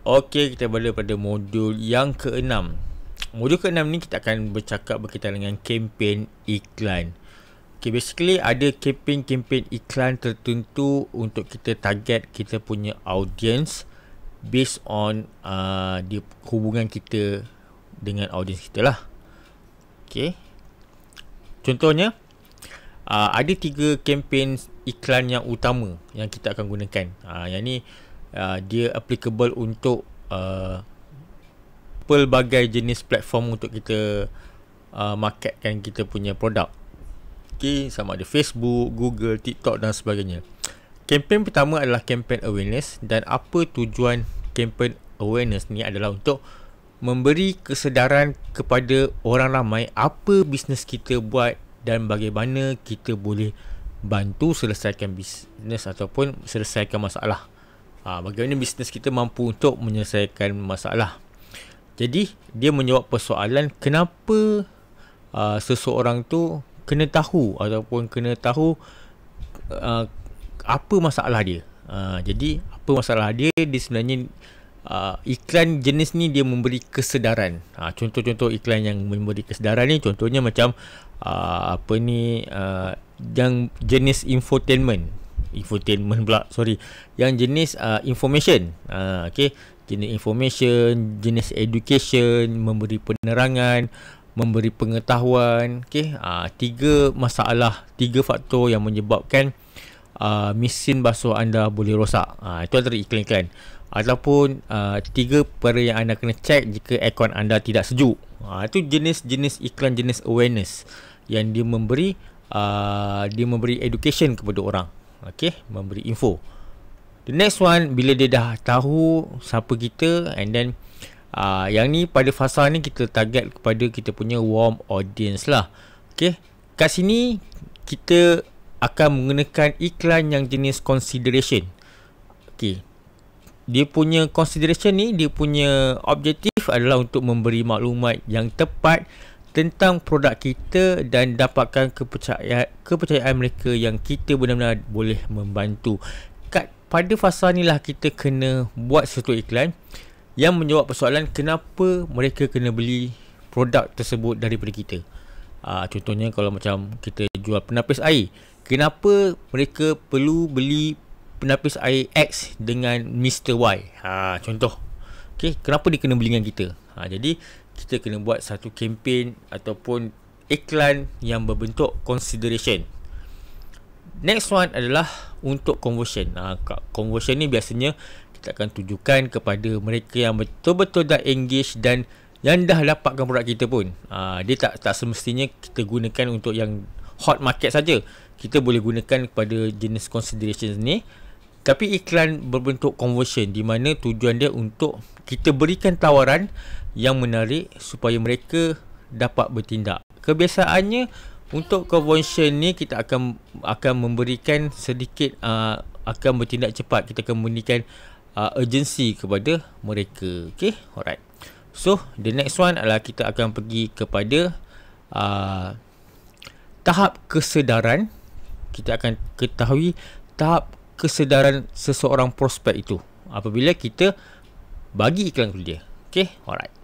Okey, kita berada pada modul yang keenam. Modul keenam ni kita akan bercakap berkaitan dengan kempen iklan. Okay, basically ada kempen-kempen iklan tertentu untuk kita target kita punya audience based on uh, hubungan kita dengan audience kita lah. Okay. Contohnya, uh, ada tiga kempen iklan yang utama yang kita akan gunakan. Uh, yang ni, uh, dia applicable untuk uh, pelbagai jenis platform untuk kita uh, marketkan kita punya produk. Okay, sama ada Facebook, Google, TikTok dan sebagainya. Kempen pertama adalah kempen awareness dan apa tujuan kempen awareness ni adalah untuk memberi kesedaran kepada orang ramai apa bisnes kita buat dan bagaimana kita boleh bantu selesaikan bisnes ataupun selesaikan masalah. Ha, bagaimana bisnes kita mampu untuk menyelesaikan masalah. Jadi, dia menjawab persoalan kenapa uh, seseorang tu kena tahu ataupun kena tahu uh, apa masalah dia. Uh, jadi, apa masalah dia, dia sebenarnya uh, iklan jenis ni dia memberi kesedaran. Uh, contoh-contoh iklan yang memberi kesedaran ni, contohnya macam uh, apa ni... Uh, yang jenis infotainment infotainment pula sorry yang jenis uh, information uh, okey jenis information jenis education memberi penerangan memberi pengetahuan okey uh, tiga masalah tiga faktor yang menyebabkan uh, mesin basuh anda boleh rosak uh, itu antara iklan-iklan ataupun uh, tiga perkara yang anda kena check jika aircon anda tidak sejuk uh, itu jenis-jenis iklan jenis awareness yang dia memberi Uh, dia memberi education kepada orang okey memberi info the next one bila dia dah tahu siapa kita and then uh, yang ni pada fasa ni kita target kepada kita punya warm audience lah okey kat sini kita akan menggunakan iklan yang jenis consideration okey dia punya consideration ni dia punya objektif adalah untuk memberi maklumat yang tepat tentang produk kita dan dapatkan kepercayaan kepercayaan mereka yang kita benar-benar boleh membantu. Kat pada fasa inilah kita kena buat sesuatu iklan yang menjawab persoalan kenapa mereka kena beli produk tersebut daripada kita. Uh, contohnya kalau macam kita jual penapis air, kenapa mereka perlu beli penapis air X dengan Mr Y? Ha contoh. Okay, kenapa dia kena beli dengan kita? Ha jadi kita kena buat satu kempen ataupun iklan yang berbentuk consideration. Next one adalah untuk conversion. Ha, conversion ni biasanya kita akan tujukan kepada mereka yang betul-betul dah engage dan yang dah dapatkan produk kita pun. Ha, dia tak tak semestinya kita gunakan untuk yang hot market saja. Kita boleh gunakan kepada jenis consideration ni. Tapi iklan berbentuk conversion di mana tujuan dia untuk kita berikan tawaran yang menarik supaya mereka dapat bertindak. Kebiasaannya untuk conversion ni kita akan akan memberikan sedikit uh, akan bertindak cepat. Kita akan memberikan uh, urgency kepada mereka. Okay, alright. So, the next one adalah kita akan pergi kepada uh, tahap kesedaran. Kita akan ketahui tahap kesedaran seseorang prospek itu apabila kita bagi iklan ke dia. Okay, alright.